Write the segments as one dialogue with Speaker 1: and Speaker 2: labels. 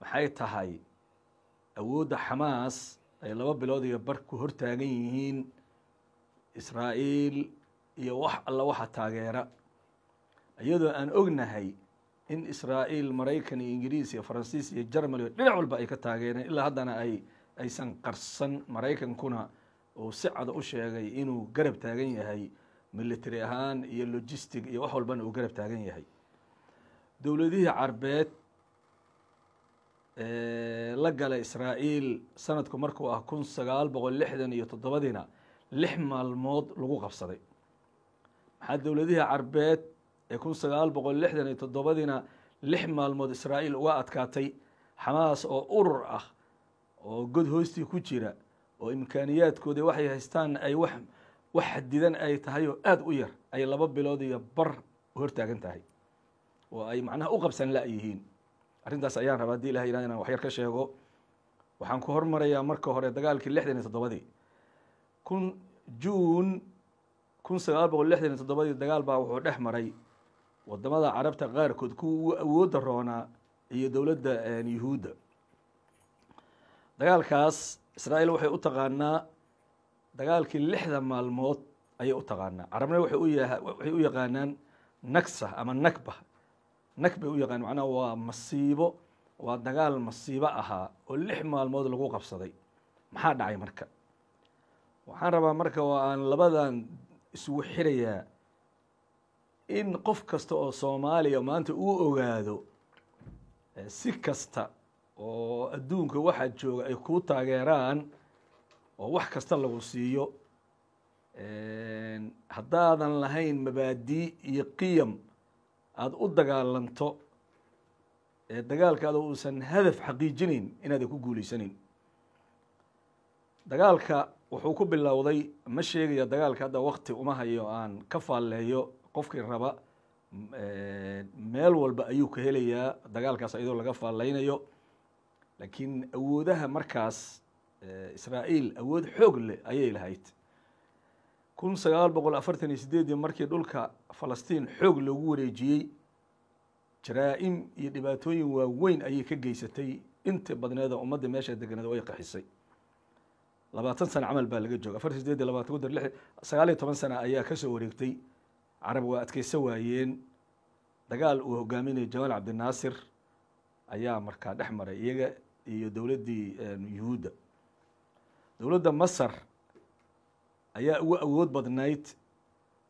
Speaker 1: maxay tahay awoodda xamaas ay laba bilood iyo bar ku hor taagan yihiin israa'iil iyo wax alla waxa taageera iyadoo aan ognahay in israa'iil maraykan iyo ingiriis iyo faransiis iyo jermany dhinac walba ay ka taageereen ilaa haddana ay aysan qarsan maraykankuna uu si cada u sheegay inuu garab taagan yahay military ahaan iyo logistic iyo wax walbana uu garab taagan yahay dowladihii carbeed la gala israa'iil sanadku markuu ah kun sagaal boqol lixdan iyo toddobadiina lix maalmood lagu qabsaday maxaa dowladihii carbeed ee kun sagaal boqol lixdan iyo toddobadiina lix maalmood israa'iil uga adkaatay xamaas oo urur ah oo god hoostii ku jira oo imkaaniyaadkoodii waxay haystaan ay wax wax xadidan ay tahay oo aada u yar ay laba bilood iyo bar hortaagan tahay oo ay macnaha u qabsan la-yihiin arrintaas ayaan rabaa haddii ilah yihahd inaan waxyar ka sheego waxaan ku hormarayaa marka hore dagaalkii lixdan iyo toddobadii kun juun kun sagaal boqol lixdan iyo toddobadii dagaal baa wuxuu dhex maray wadamada carabta qaarkood kuwa awoodda roonaa iyo dowladda yuhuudda dagaalkaas israa waxay u taqaanaa dagaalkii lixda maalmood ayay u taqaanaa carabna waxay u yaqaanaan nagsa ama nagba nak bay u yaqaan macnaha waa masiibo waa dagaal masiibo ahaa oo lix maalmood lagu qabsaday maxaa dhacay marka waxaan rabaa marka waa aan labadan isugu xirayaa in qof kasta oo soomaaliya maanta uu ogaado eh, si kasta oo adduunka waxaa jooga ay kuu taageeraan oo wax kasta lagu siiyo eh, haddaadan lahayn mabaadii iyo qiyam aad u dagaalanto ee dagaalkaada uusan hadaf xaqiijinayn inaadan ku guuleysanin dagaalka wuxuu ku bilowday ma sheegaya dagaalka hadda wakti uma hayo aan ka faalleeyo qofkii raba meel walba ayuu ka helayaa dagaalkaas iyadoo laga faalleynayo laakiin awoodaha markaas israa'iil awood xoog leh ayay lahayd kun sagaal boqol afartan iyo sideedii markii dhulka falastiin xoog loogu wareejiyey jaraa'im iyo dhibaatooyin waaweyn ayay ka geysatay inta badneeda ummadda meesha deganeed way qaxisay labaatan sano camal baa laga jooga afartan sideed labaatan ku lix sagaal iyo toban sana ayaa kasoo wareegtay carab waa adkeyso waayeen dagaal uu hogaaminayay jamaal cabdinaasir ayaa markaa dhex maray iyaga iyo dowladdii yuhuudda dowladda masar ayaa uga awood badnayd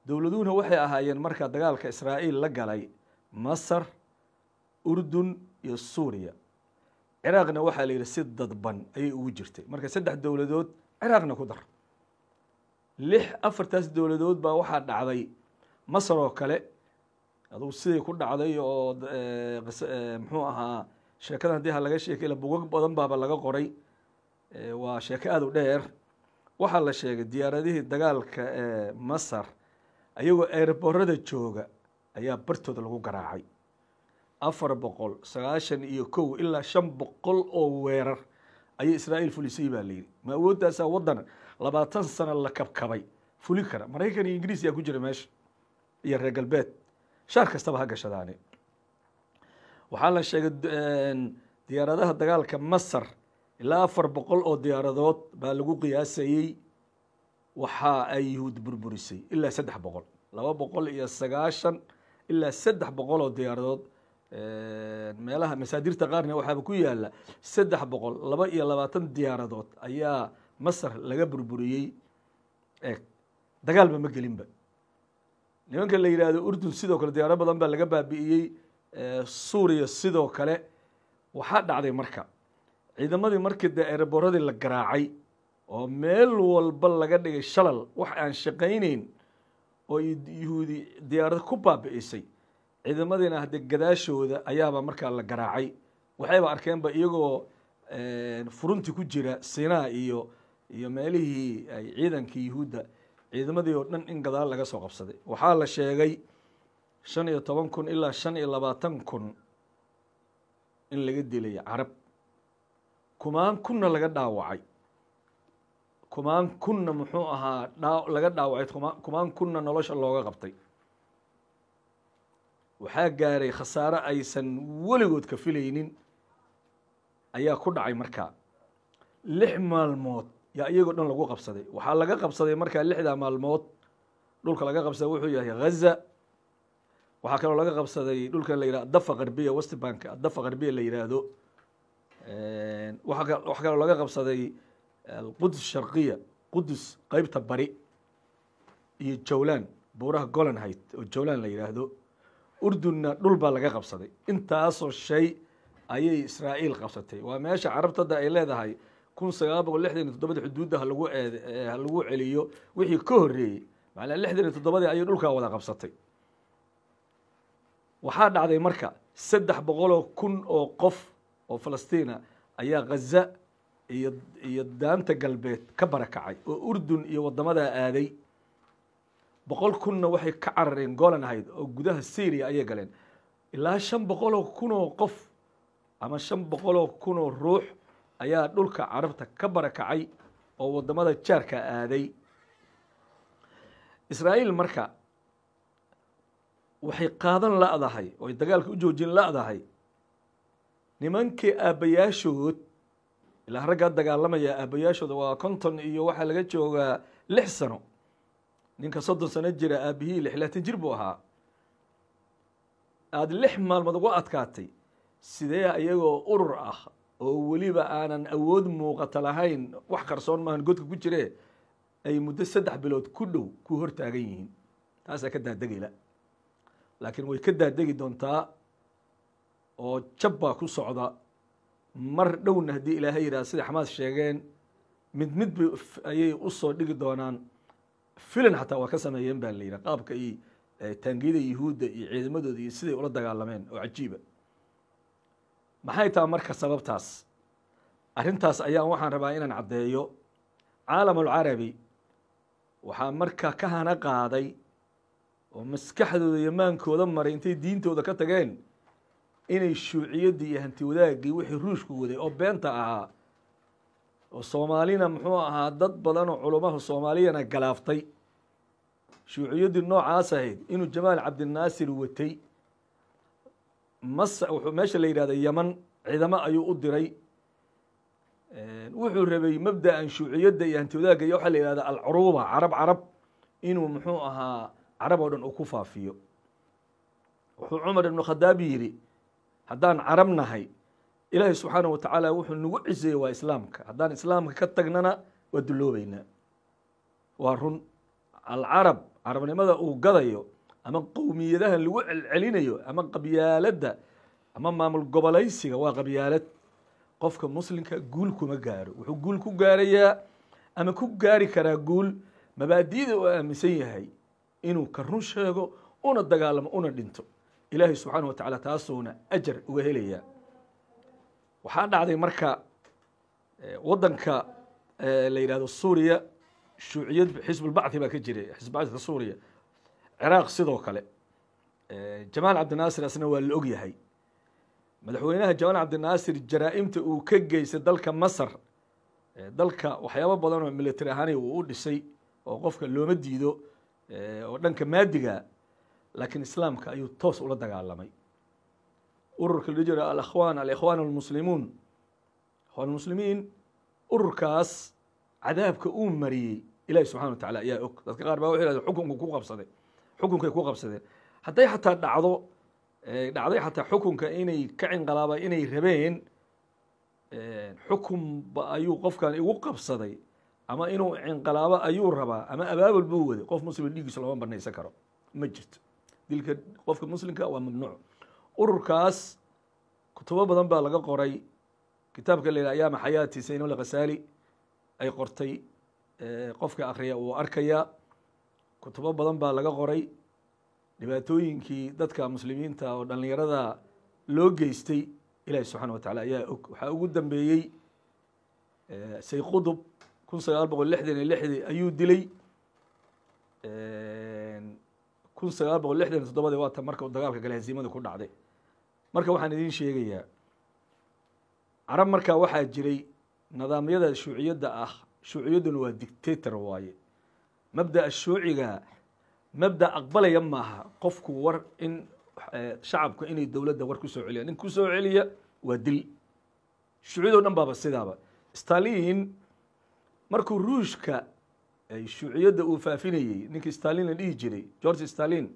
Speaker 1: dowladuhuna waxay ahaayeen marka dagaalka israa'iil la galay masar urdun iyo suuriya ciraaqna waxaa la yidhi si dadban ayay ugu jirtay marka saddex dowladood ciraaqna ku dar lix afartaas dowladood baa waxaa dhacday masar oo kale aduu siday ku dhacday oo eh, eh, muxuu ahaa sheekadan haddii ha laga sheekay ila bugag badan baaba laga qoray eh, waa sheeko aad u dheer waxaa la sheegay diyaaradihii dagaalka ee masar ayagoo eeraboorada jooga ayaa bartooda lagu garaacay afar boqol sagaashan iyo kow ilaa shan boqol oo weerar ayay israa'iil fulisay baa layidhi ma awooddaasaa waddan labaatan sano la kabkabay fuli kara maraykan iyo ingiriis yaa ku jira meesha iyo reer galbeed shaar kastaba ha gashadaane waxaa la sheegay diyaaradaha dagaalka masar ilaa afar boqol oo diyaaradood baa lagu qiyaasayey waxa ay yuhuud burburisay ilaa saddex boqol laba boqol iyo sagaashan ilaa saddex boqol oo diyaaradood meelaha masaadirta qaarna waxaaba ku yaala saddex boqol laba iyo labaatan diyaaradood ayaa masar laga burburiyey eeg dagaalba ma gelinba nimanka la yidhaahdo urdun sidoo kale diyaaro badan baa laga baabi'iyey suuriya sidoo kale waxaa dhacday marka ciidamadii markii dee eroboradii la garaacay oo meel walba laga dhigay shalal wax aan shaqaynayn oo yuhuudi diyaarado ku baabi'isay ciidamadiina haddee gadaashooda ayaaba markaa la garaacay waxayba arkeenba iyagoo furunti ku jira sinaa iyo iyo meelihii ay ciidankii yuhuudda ciidamadii oo dhan in gadaal laga soo qabsaday waxaa la sheegay shan iyo toban kun ilaa shan iyo labaatan kun in laga dilay carab kumaan kunna laga dhaawacay kumaan kunna muxuu ahaa dhaa laga dhaawacay kumaan kunna nolosha looga qabtay waxaa gaaray khasaaro aysan weligood ka filaynin ayaa ku dhacay markaa lix maalmood yaa iyagoo dhan lagu qabsaday waxaa laga qabsaday markaa lixdaa maalmood dhulka laga qabsaday wuxuu yahay ghaza waxaa kaloo laga qabsaday dhulkan la yidhah adafa qarbiya westbank dafa qarbiya la yidhaahdo wax kaloo laga qabsaday eh, alqudus sharqiya qudus qeybta bari iyo jowlan buuraha golan oo jowlan la yidhaahdo urdunna dhul baa laga qabsaday intaasoo shay ayay israa'iil qabsatay waa meesha carabta hadda ay leedahay kun sagaal boqol lixdan iyo toddobada xuduudda halagu eh, lagu celiyo wixii ka horreeyey macnaa lixdan iyo toddobadii ayay dhulkaa wada qabsatay waxaa dhacday marka saddex boqoloo kun oo qof oo falastiina ayaa khaza iyo iyo daanta galbeed ka barakacay oo urdun iyo wadamada aaday boqol kunna waxay ka carareen golan ahayd oo gudaha syria ayay galeen ilaa shan boqoloo kun oo qof ama shan boqoloo oo ruux ayaa dhulka carabta ka barakacay oo wadamada jaarka aaday israa'iil marka waxay qaadan la'dahay oy dagaalka u joojin la'dahay nimankii aabbayaashood ilaa raggaa dagaalamaya aabayaashooda waa konton iyo waxaa laga joogaa lix sano ninka soddon sano jira aabihii lixlaatan jir buu ahaa aada lix maalmood ugu adkaatay sidee ayagoo urur ah oo weliba aanan awood muuqato lahayn wax qarsoon maahan godka ku jiree ay muddo saddex bilood ku dhow ku hortaagan yihiin taasaa ka daadegayla laakiin way ka daadegi doontaa oo jab baa ku socda mar dhowna haddii ilaahay yidhaha sida xamaas sheegeen mid mid bay ayay u soo dhigi doonaan filin xataa waa ka sameeyeen baa la yidhaha qaabka iyo eh, taangiyada yuhuudda iyo ciidamadooda iyo siday ula dagaalameen oo cajiiba maxay taha marka sababtaas arrintaas ayaan waxaan rabaa inaan caddeeyo caalamulcarabi waxaa marka ka hana qaaday oo maskaxdooda iyo maankooda maray intay diintooda ka tageen inay shuuciyadii iyo hanti wadaagii wixii ruushku waday oo beenta ahaa oo soomaalina muxuu ahaa dad badan oo culumaha soomaaliyana galaaftay shuuciyaddii noocaas ahayd inuu jamaal cabdinaasir watay mas wuxuu meesha la yidhahda yaman ciidamo ayuu u diray wuxuu rabay mabda'an shuuciyadda iyo hanti wadaagga iyo waxaa la yihahda alcuruuba carab carab inuu muxuu ahaa carab oo dhan uu ku faafiyo wuxuu cumar ibnu khadaab yidhi haddaan carab nahay ilaahay subxaana wa tacaala wuxuu nagu ciseeyey waa islaamka haddaan islaamka ka tagnana waa dulloobeynaa waa run alcarab carabnimada uu gadayo ama qowmiyadaha lagu celcelinayo ama qabyaaladda ama maamul gobolaysiga waa qabyaalad qofka muslimka guul kuma gaaro wuxuu guul ku gaarayaa ama ku gaari karaa guul mabaadi'da uu aaminsan yahay inuu ka run sheego una dagaalamo una dhinto ilaahay subxaana wa tacaala taasuuna ajar uga helayaa waxaa dhacday marka waddanka la yidhahdo suuriya shuuciyad xisbulbacthi baa ka jiray xisbulbacthika suuriya ciraaq sidoo kale jamaal cabdinaasir waa la ogyahay madaxweynaha jamaal cabdinaasir jaraa'imta uu ka geystay dalka masar dalka waxyaabo badan oo militari ahaanay uu u dhisay oo qofka looma diido oo dhanka maadiga laakiin islaamka ayuu toos ula dagaalamay ururka loo jira alkhwaan alikhwaan almuslimuun ikhwaan almuslimiin ururkaas cadaabka uu mariyey ilaahi subxana wa tacala ayaa og dadka qaar baa wuxu yidhahda ku qabsade xukunkay ku qabsadeen hadday xataa dhacdo dhacday xataa xukunka inay ka cinqalaaba inay rabeen xukunba ayuu qofkan igu qabsaday ama inuu cinqalaabo ayuu rabaa ama abaabul buu waday qof muslima dhiigiisu lama banaysan karo ma jirto dilka qofka muslimka ah waa mamnuuc ururkaas kutubo badan baa laga qoray kitaabka la ayaama xayaati saynul khasaali ay qortay qofka akhriya uu arkayaa kutubo badan baa laga qoray dhibaatooyinkii dadka muslimiinta oo dhallinyarada loo geystay ilaahi subxaana wa ayaa og waxaa ugu dambeeyey sayqudub kun sagaal boqol lixdan iyo lixdii ayuu dilay kun sagaal boqol lixdan toddobadi waa ta marka dagaalka kale hasiimada ku dhacday marka waxaan idiin sheegayaa carab markaa waxaa jiray nidaamyada shuuciyadda ah shuuciyadduna waa dictator waaye mabda'a shuuciga mabda' aqbalaya maaha qofku war in eh, shacabku inay dowladda war ku soo celiyan nin kusoo celiya waa dil shuuciyado dhan baaba sidaaba stalin markuu ruushka shuuciyadda uu faafinayey ninkii stalin dhihi jiray george stalin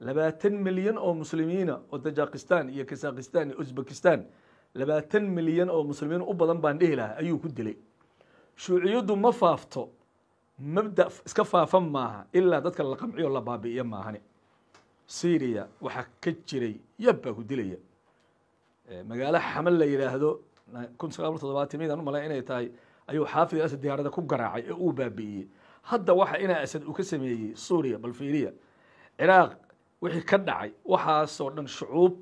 Speaker 1: labaatan milyan oo muslimiina oo tajakistan iyo kasakistan iyo uzbekistan labaatan milyan oo muslimiin u badan baan dhihi lahaa ayuu ku dilay shuuciyaddu ma faafto mabda iska faafan maaha ilaa dadka la qamciyo la baabi'iyo maahane syria waxaa ka jiray yab baa ku dilaya eh, magaalo xamal la yidhaahdo kun sagaal bqol toddobaatan midan u malayn inay tahay ayuu xaafid asad diyaarada ku garaacay ee uu baabi'iyey hadda waxa inaa asad uu ka sameeyey suuriya bal ciraaq wixii ka dhacay waxaasoo dhan shucuub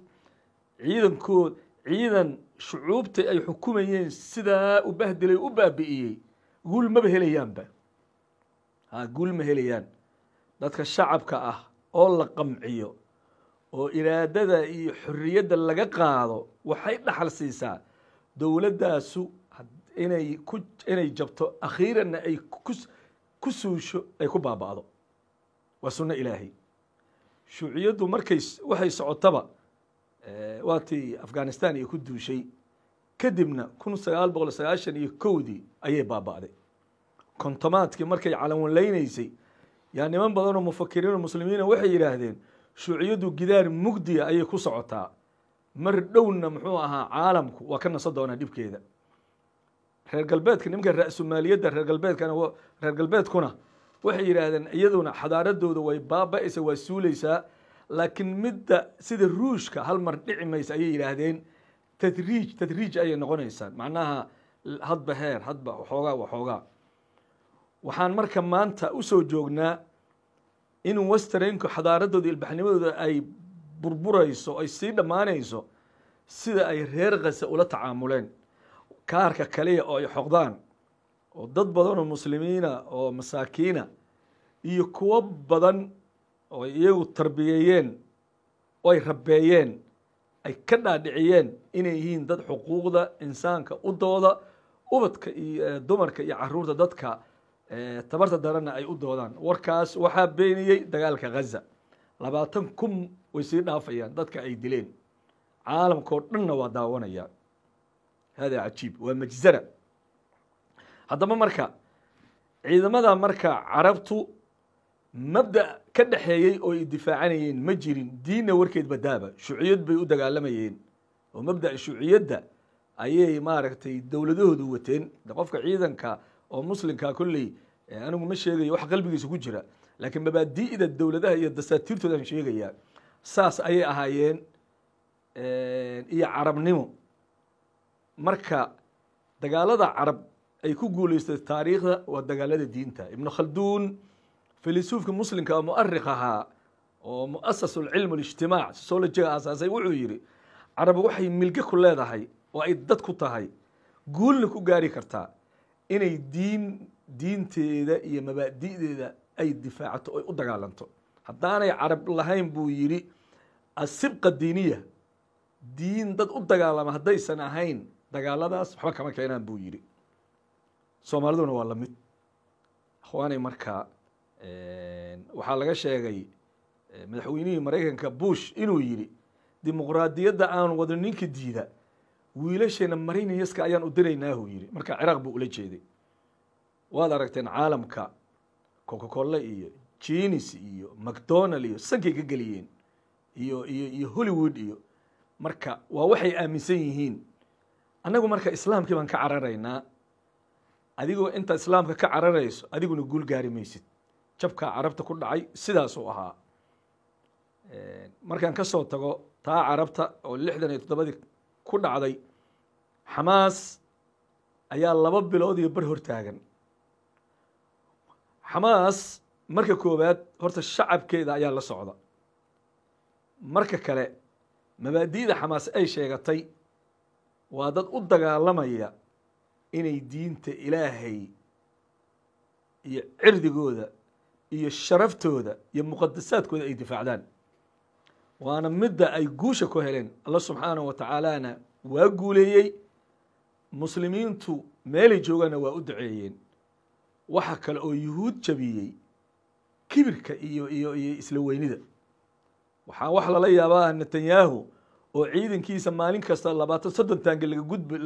Speaker 1: ciidankood ciidan shucuubta ay xukumayeen sidaa u bahdilay u baabi'iyey guul maba helayaanba ha guul ma helayaan dadka shacabka ah oo la qamciyo oo iraadada iyo xorriyadda laga qaado waxay dhaxal siisaa dowladdaasu inay ku inay jabto akhiiranna ay ku suusho ay ku baaba'do waa sunno ilaahay shuuciyaddu markay waxay socotaba waatii afghanistan iyo ku duushay kadibna kun sagaal boqol sagaashan iyo kowdii ayay baaba'day kontomaadkii markay calanwanlaynaysay yaa niman badanoo mufakiriin oo muslimiina waxay yidhaahdeen shuuciyaddu gidaar mugdiya ayay ku socotaa mar dhowna muxuu ahaa caalamku waa ka naso doonaa dhibkeeda reer galbeedka nimanka ra-sumaaliyadda reer galbeedkana reer galbeedkuna waxay yidhaahdeen iyaduna xadaaradooda way baaba-aysa waa suulaysaa laakiin midda sida ruushka hal mar dhici maysa ayay yidhaahdeen tadriij tadriij ayay noqonaysaan macnaha hadba heer hadba waxoogaa waxoogaa waxaan marka maanta usoo joognaa in westeraynku xadaaradooda ilbaxnimadooda ay burburayso ay sii dhammaanayso sida ay reer kasa ula tacaamuleen kaarka kaliya oo ay xoqdaan oo dad badan oo muslimiina oo masaakiina iyo kuwo badan oo iyagu tarbiyeeyeen oo ay rabeeyeen ay ka dhaadhiciyeen inay yihiin dad xuquuqda insaanka u dooda ubadka iyo eh, dumarka iyo caruurta dadka eh, tabarta darana ay u doodaan warkaas waxaa beeniyey dagaalka khaza labaatan kun way sii dhaafayaan dadka ay dileen caalamkao dhanna waa daawanayaan hada cajiib waa majzara haddaba marka ciidamada marka carabtu mabda ka dhexeeyey oo ay difaacanayeen ma jirin diinna warkeed badaaba shuuciyad bay u dagaalamayeen oo mabda shuuciyadda ayay maaragtay dowladahoodu wateen qofka ciidanka oo muslimka kolley anigu ma sheegayo wax qalbigiisa ku jira laakiin mabaadi'da dowladaha iyo dasaatiirtoodaan sheegayaa saas ayay ahaayeen iyo carabnimo marka dagaalada carab ay ku guulaystay taariikhda waa dagaalada diinta ibnu khalduun filisuufka muslimka oo mu'ariq ahaa oo mu'asas alcilm alijtimaac sosolojiga aasaasay wuxuu yidhi carab waxay milge ku leedahay oo ay dad ku tahay guulna ku gaari kartaa inay diin diinteeda iyo mabaadi'deeda ay difaacato oy u dagaalanto haddaanay carab lahayn buu yidhi asibqa diiniya diin dad u dagaalama haddaysan ahayn dagaaladaas waxba kama keenaan buu yidhi soomaaliduna waa lamid akhwaanay marka waxaa laga sheegay madaxweynihii maraykanka bush inuu yidhi dimuqraadiyadda aan wado ninka diida wiilasheena maraynayaska ayaan u diraynaahu yidhi marka ciraaq buu ula jeeday waad aragteen caalamka cocacolle iyo jinis iyo macdonald iyo sankay ka geliyeen iyo iyo iyo hollywood iyo marka waa waxay aaminsan yihiin annagu marka islaamkii baan ka cararaynaa adigoo inta islaamka ka cararayso adiguna guul gaari maysid jabkaa carabta ku dhacay sidaasuu ahaa markaan ka soo tago taa carabta oo lixdan iyo toddobadii ku dhacday xamaas ayaa laba bilood iyo bar hortaagan xamaas marka koowaad horta shacabkeeda ayaa la socda marka kale mabaadiida xamaas ay sheegatay waa dad u dagaalamaya inay diinta ilaahay iyo cirdigooda iyo sharaftooda iyo muqadasaadkooda ay difaacdaan waana midda ay guusha ku heleen alla subxaanahu wa tacaalaana waa guuleeyey muslimiintu meelay joogaanna waa u duceeyeen waxa kale oo yuhuud jabiyey kibirka iyo iyo iyo isla weynida waxaa wax lala yaabaa netanyahu oo ciidankiisa maalin kasta labaatan soddon taange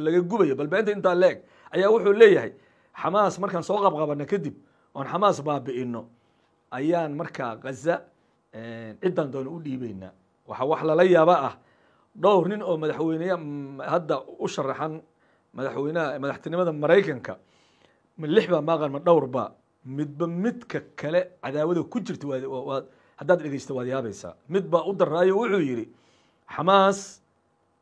Speaker 1: laga gubayo balbeynta intaa leeg ayaa wuxuu leeyahay xamaas markaan soo qabqabano kadib oon xamaas baabi'ino ayaan markaa khaza eh, ciddaan doono u dhiibeynaa waxaa wax lala yaaba ah dhowr nin oo madaxweyneya mm, hadda u sharaxan madaxweyneha madaxtinimada maraykanka ma lix baa maaqan ma dhowrba midba midka kale cadaawada ku jirta haddaad dhegeysta waad yaabaysaa midbaa u daraayo wuxuu yidhi xamaas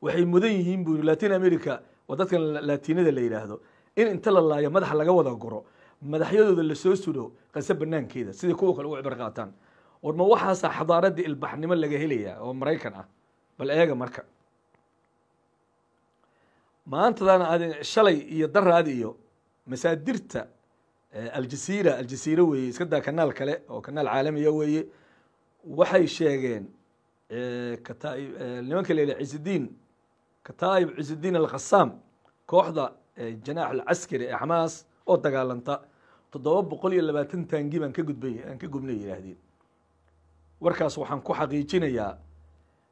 Speaker 1: waxay mudan yihiin buu latin america oo dadkan latinada la yidhaahdo in inta la laayo madaxa laga wada guro madaxyadooda lasoo sudo qasa banaankeeda sidai kuwa kale uga cibr qaataan war ma waxaasaa ah xadaaraddii ilbaxnimo laga helayaa oo maraykan ah bal eega marka maantadan aad shalay iyo daraad iyo masaadirta eh, aljasiira aljasiira weeye iska daa kanaal kale oo kanaal caalamiya ah weeye waxay sheegeen nimanka la yidhaha cizidiin kataa'ib cizidiin alkhasaam kooxda janaax alcaskari ee xamaas oo dagaalanta toddoba boqol iyo labaatan taangi baan ka gudbay aan ka gubnay yidhaahdeen warkaas waxaan ku xaqiijinayaa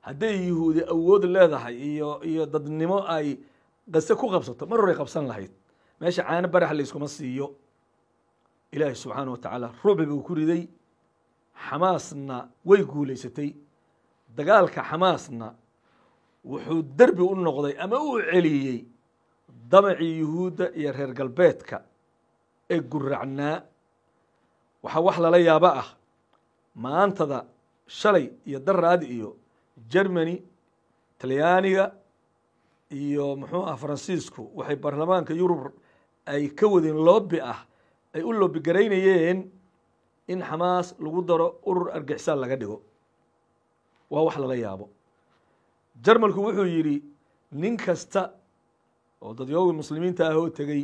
Speaker 1: hadday yuhuudi awood leedahay iyo iyo dadnimo ay qase ku qabsato mar horay qabsan lahayd meesha caano barax layskuma siiyo ilaahi subxaana wa tacaala ruubi buu ku riday xamaasna way guulaysatay dagaalka xamaasna wuxuu derbi u noqday ama u celiyey damacii yuhuudda iyo reer galbeedka ee guracnaa waxaa wax lala yaabo ah maantada shalay iyo daraad iyo germany talyaaniga iyo muxuu ah faransiisku waxay baarlamaanka yurub ay ka wadeen loobi ah ay u loobi garaynayeen in xamaas lagu daro urur argixisaan laga dhigo waa wax lala yaabo jarmalku wuxuu yidhi nin kasta oo dadyooga muslimiinta ah oo tegey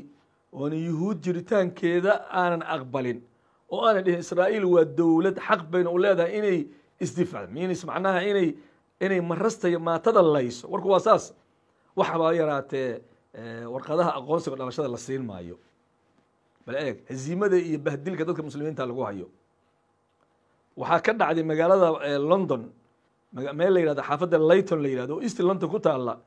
Speaker 1: oona yuhuud jiritaankeeda aanan aqbalin oo aana dhihin israa'iil waa dowlad xaq bayna u leedahay inay isdifac minis macnaha inay inay marastay maatada layso warku waa saas waxabaa yaraatee warqadaha aqoonsiga dhalashada la siin maayo bal eeg haziimada iyo bahdilka dadka muslimiinta lagu hayo waxaa ka dhacday magaalada london meel la yihahdo xaafadda layton la yihahdo oo east london ku taalla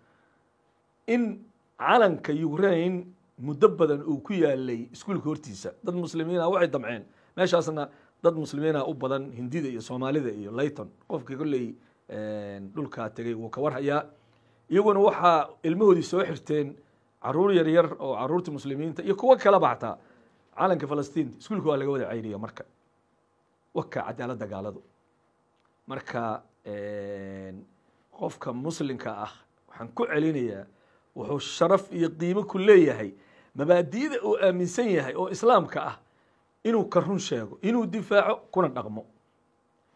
Speaker 1: in calanka ukraine in muddo badan uu ku yaalay iskuulka hortiisa dad muslimiina ah waxay damceen meeshaasna dad muslimiina ah u badan hindida iyo soomaalida iyo layton qofka kolley dhulkaa tegay wuu ka warhayaa iyaguna waxaa ilmahoodii soo xirteen caruur yaryar oo caruurta muslimiinta iyo kuwo kala baxtaa calanka falastiin iskuulka waa laga wada ceyriya marka waka cadaaladda gaaladu marka qofka muslimka ah waxaan ku celinayaa wuxuu sharaf iyo qiimo ku leeyahay mabaadi'da uu aaminsan yahay oo islaamka ah inuu ka run sheego inuu difaaco kuna dhaqmo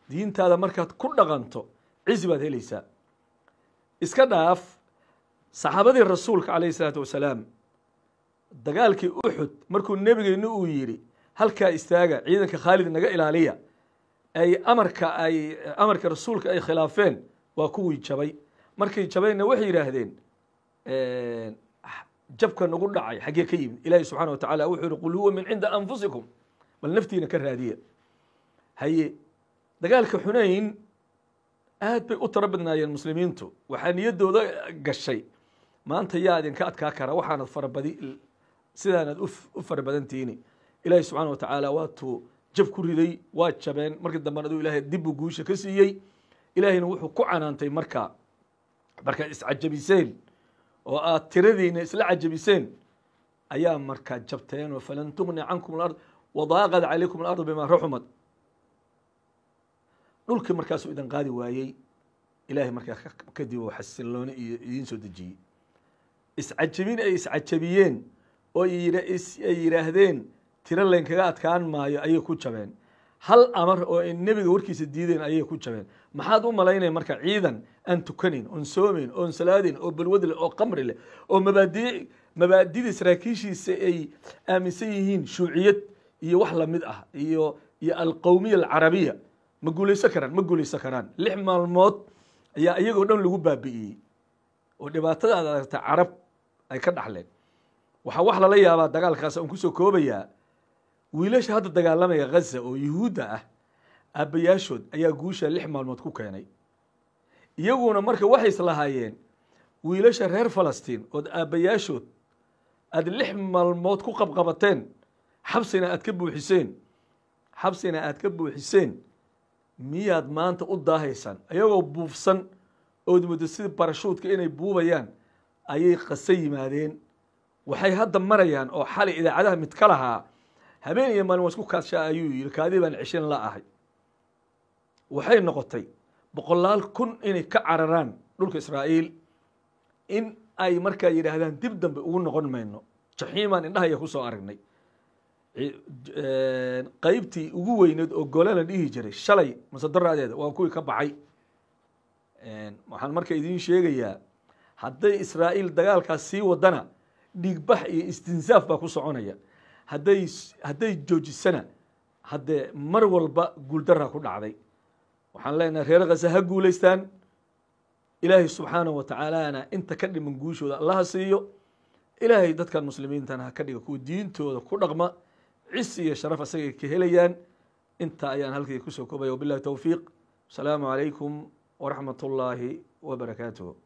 Speaker 1: diintaada markaad ku dhaqanto cizi baad helaysaa iska dhaaf saxaabadii rasuulka calayhi isalaatu wasalaam dagaalkii uxud markuu nebigeenna uu yidhi halkaa istaaga ciidanka khaalid naga ilaaliya ay amarka ay amarka rasuulka ay khilaafeen waa kuwii jabay markay jabayna waxay yidhaahdeen jabka nagu dhacay xaggee ka yimid ilaahay subxana wa tacaala wuxuu yihi qul huwa min cinda anfusikum bal naftiina ka raadiya haye dagaalka xunayn aad bay u tara badnaayeen muslimiintu waxaa niyadooda gashay maanta yaa idinka adkaa kara waxaanad farabadi sidaanad u fara badantihiini ilaahay subxana wa waatuu jab ku riday waa jabeen markii dambena aduu ilaahay dibbuu guusha ka siiyey ilaahayna wuxuu ku canaantay markaa markaad iscajabiseen oo aad tiradiina isla cajabiseen ayaa markaa jabteen oo falan tugni cankum alard wadaaqad calaykum alardu bimaa raxumad dhulkii markaasuu idin qaadi waayey ilaahay markaa kadib oo xasillooni iyo idiin soo dejiyey iscajabin ay iscajabiyeen oo ay yidhaahdeen tiro layn kaga adkaan maayo ayay ku jabeen hal amar oo nebiga warkiisa diideen ayay ku jabeen maxaad u malaynayn marka ciidan aan tukanayn oon soomayn oon salaadeyn oo balwad leh oo qamri leh oo mabaadi mabaadidii saraakiishiisa ay aaminsan yihiin shuuciyad iyo wax lamid ah iyo iyo alqowmiya alcarabiya ma guulaysan karaan ma guulaysan karaan lix maalmood ayaa iyagoo dhan lagu baabi'iyey oo dhibaatada aad aragta carab ay ka dhaxleen waxaa wax lala yaabaa dagaalkaas aan kusoo koobayaa wiilasha hadda dagaalamaya khaza oo yuhuudda ah aabbayaashood ayaa guusha lix maalmood ku keenay iyaguna marka waxay islahaayeen wiilasha reer falastiin ood aabbayaashood aad lix maalmood ku qabqabateen xabsina aad ka buuxiseen xabsina aad ka buuxiseen miyaad maanta u daahaysaan iyagoo buufsan ood muddo sida barashuudka inay buubayaan ayay qase yimaadeen waxay hadda marayaan oo xali idaacadaha mid ka lahaa habeen iyo maalin waa isku ayuu yii kaadii baan ceshin la ahay waxay noqotay boqolaal kun inay ka cararaan dhulka israa'iil in ay markaa yidhaahdaan dib dambe ugu noqon mayno jaxiimaan indhahaya ku soo aragnay qaybtii ugu weyneed oo gola la dhihi jiray shalay masadaradeeda waa kuwii ka baxay waxaan marka idiin sheegayaa hadday israa'iil dagaalkaas sii wadana dhiigbax iyo istinsaaf baa ku soconaya hadday hadday joojisana haddee mar walba guuldara ku dhacday waxaan leenahay reer khase ha guulaystaan ilaahay subxaanahu wa tacaalaana inta ka dhiman guushooda allaha siiyo ilaahay dadkan muslimiintana ha ka dhiga kuwa diintooda ku dhaqma cis iyo sharaf asagay ka helayaan inta ayaan halkii kusoo koobaya wabillahi towfiiq asalaamu calaykum waraxmat ullaahi wa barakaatuhu